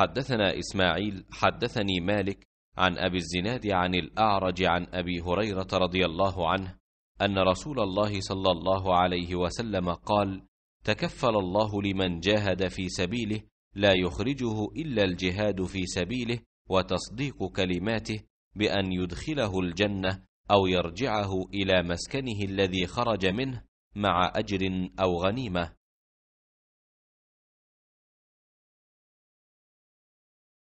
حدثنا إسماعيل حدثني مالك عن أبي الزناد عن الأعرج عن أبي هريرة رضي الله عنه أن رسول الله صلى الله عليه وسلم قال تكفل الله لمن جاهد في سبيله لا يخرجه إلا الجهاد في سبيله وتصديق كلماته بأن يدخله الجنة أو يرجعه إلى مسكنه الذي خرج منه مع أجر أو غنيمة